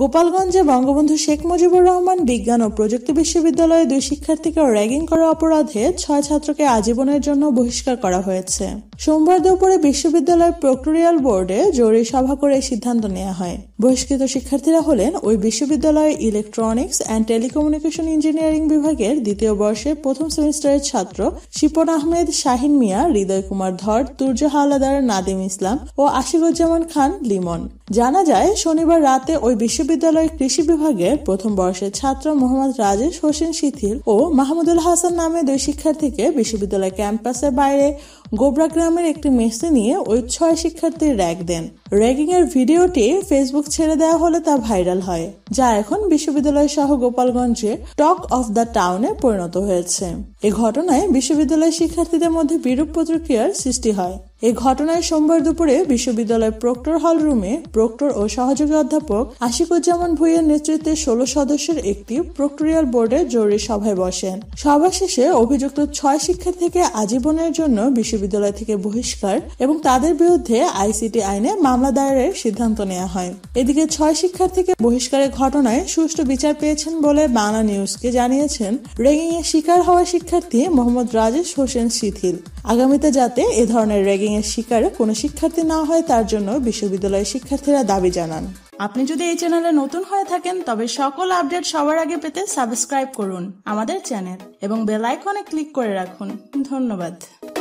গোপালগঞ্জে বঙ্গবন্ধু শেখ মুজিবুর রহমান বিজ্ঞান ও প্রযুক্তি বিশ্ববিদ্যালয়ে দুই শিক্ষার্থীকে র্যাগিং করা অপরাধে ছয় ছাত্রকে আজীবনের জন্য বহিষ্কার করা হয়েছে সোমবার দুপুরে বিশ্ববিদ্যালয়ের প্রক্টোরিয়াল বোর্ডে জরুরি সভা করে সিদ্ধান্ত নেওয়া হয় বহিষ্কৃত শিক্ষার্থীরা হলেন ওই বিশ্ববিদ্যালয়ে ইলেকট্রনিক্স অ্যান্ড টেলিকমিউনিকেশন ইঞ্জিনিয়ারিং বিভাগের দ্বিতীয় বর্ষে প্রথম সেমিস্টারের ছাত্র শিপন আহমেদ শাহিন মিয়া হৃদয় কুমার ধর তুর্য হালাদার নাদিম ইসলাম ও আশিকুজ্জামান খান লিমন জানা যায় শনিবার রাতে ওই বিশ্ববিদ্যালয়ের কৃষি বিভাগের প্রথম বর্ষের ছাত্র মোহাম্মদ রাজেশ হোসেন শিথিল ও মাহমুদুল হাসান নামে দুই শিক্ষার্থীকে বিশ্ববিদ্যালয় ক্যাম্পাসের বাইরে গোবরা গ্রামের একটি মেসে নিয়ে ওই ছয় শিক্ষার্থীর র্যাগ দেন র্যাগিং এর ভিডিওটি ফেসবুক ছেড়ে দেওয়া হলে তা ভাইরাল হয় যা এখন বিশ্ববিদ্যালয় সহ গোপালগঞ্জে টক অফ দ্য টাউনে পরিণত হয়েছে এ ঘটনায় বিশ্ববিদ্যালয়ের শিক্ষার্থীদের মধ্যে বিরূপ প্রতিক্রিয়ার সৃষ্টি হয় এই ঘটনায় সোমবার দুপুরে বিশ্ববিদ্যালয়ের প্রক্টর হল রুমে প্রক্টর ও সহযোগী অধ্যাপক আশিকুজ্জামান ভুইয়ার নেতৃত্বে ষোলো সদস্যের একটি প্রক্টোরিয়াল বোর্ডে জরুরি সভায় বসেন সভা শেষে অভিযুক্ত ছয় শিক্ষার্থীকে আজীবনের জন্য বিশ্ববিদ্যালয় থেকে বহিষ্কার এবং তাদের বিরুদ্ধে আইসিটি আইনে মামলা দায়েরের সিদ্ধান্ত নেওয়া হয় এদিকে ছয় শিক্ষার্থীকে বহিষ্কারের ঘটনায় সুষ্ঠু বিচার পেয়েছেন বলে বাংলা নিউজকে জানিয়েছেন রেগিং এর শিকার হওয়া শিক্ষার্থী মোহাম্মদ রাজেশ হোসেন শিথিল আগামীতে যাতে এ ধরনের রেগিং র্যাগিংয়ের শিকারে কোনো শিক্ষার্থী না হয় তার জন্য বিশ্ববিদ্যালয়ের শিক্ষার্থীরা দাবি জানান আপনি যদি এই চ্যানেলে নতুন হয়ে থাকেন তবে সকল আপডেট সবার আগে পেতে সাবস্ক্রাইব করুন আমাদের চ্যানেল এবং বেল আইকনে ক্লিক করে রাখুন ধন্যবাদ